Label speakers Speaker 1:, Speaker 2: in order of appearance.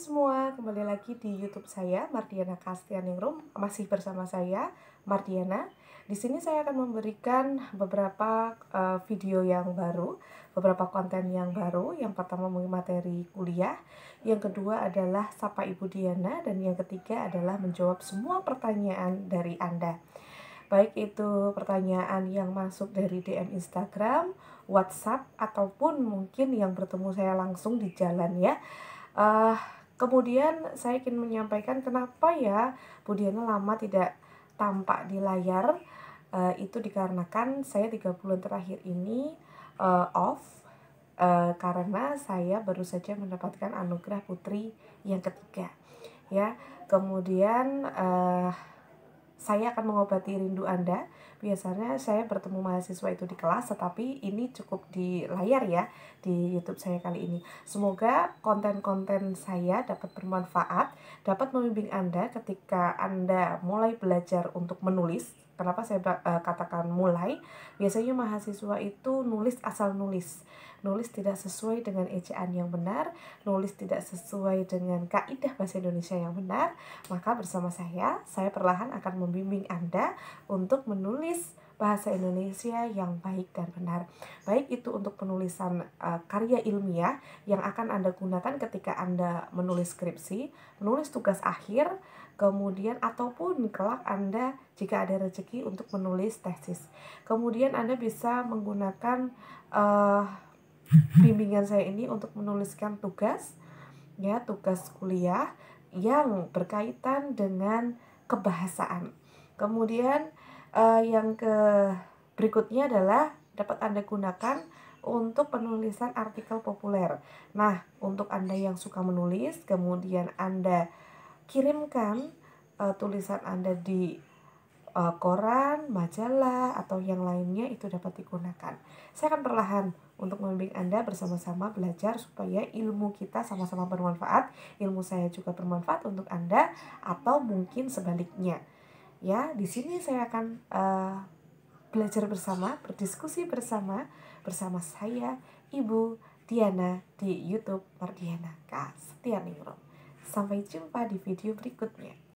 Speaker 1: semua, kembali lagi di YouTube saya Mardiana Kastianingrum masih bersama saya Mardiana. Di sini saya akan memberikan beberapa uh, video yang baru, beberapa konten yang baru. Yang pertama mengenai materi kuliah, yang kedua adalah sapa Ibu Diana dan yang ketiga adalah menjawab semua pertanyaan dari Anda. Baik itu pertanyaan yang masuk dari DM Instagram, WhatsApp ataupun mungkin yang bertemu saya langsung di jalan ya uh, Kemudian saya ingin menyampaikan kenapa ya Budiana lama tidak tampak di layar. Uh, itu dikarenakan saya tiga bulan terakhir ini uh, off uh, karena saya baru saja mendapatkan anugerah putri yang ketiga ya kemudian uh, saya akan mengobati rindu Anda. Biasanya saya bertemu mahasiswa itu di kelas, tetapi ini cukup di layar ya di YouTube saya kali ini. Semoga konten-konten saya dapat bermanfaat, dapat membimbing Anda ketika Anda mulai belajar untuk menulis kenapa saya uh, katakan mulai biasanya mahasiswa itu nulis asal nulis nulis tidak sesuai dengan ejaan yang benar nulis tidak sesuai dengan kaidah bahasa Indonesia yang benar maka bersama saya saya perlahan akan membimbing Anda untuk menulis bahasa Indonesia yang baik dan benar. Baik itu untuk penulisan uh, karya ilmiah yang akan Anda gunakan ketika Anda menulis skripsi, menulis tugas akhir, kemudian ataupun kelak Anda jika ada rezeki untuk menulis tesis. Kemudian Anda bisa menggunakan uh, bimbingan saya ini untuk menuliskan tugas ya, tugas kuliah yang berkaitan dengan kebahasaan. Kemudian Uh, yang ke berikutnya adalah dapat Anda gunakan untuk penulisan artikel populer. Nah, untuk Anda yang suka menulis, kemudian Anda kirimkan uh, tulisan Anda di uh, koran, majalah, atau yang lainnya itu dapat digunakan. Saya akan perlahan untuk membimbing Anda bersama-sama belajar supaya ilmu kita sama-sama bermanfaat, ilmu saya juga bermanfaat untuk Anda, atau mungkin sebaliknya. Ya, di sini saya akan uh, belajar bersama, berdiskusi bersama bersama saya Ibu Diana di YouTube Mardiana K. Sampai jumpa di video berikutnya.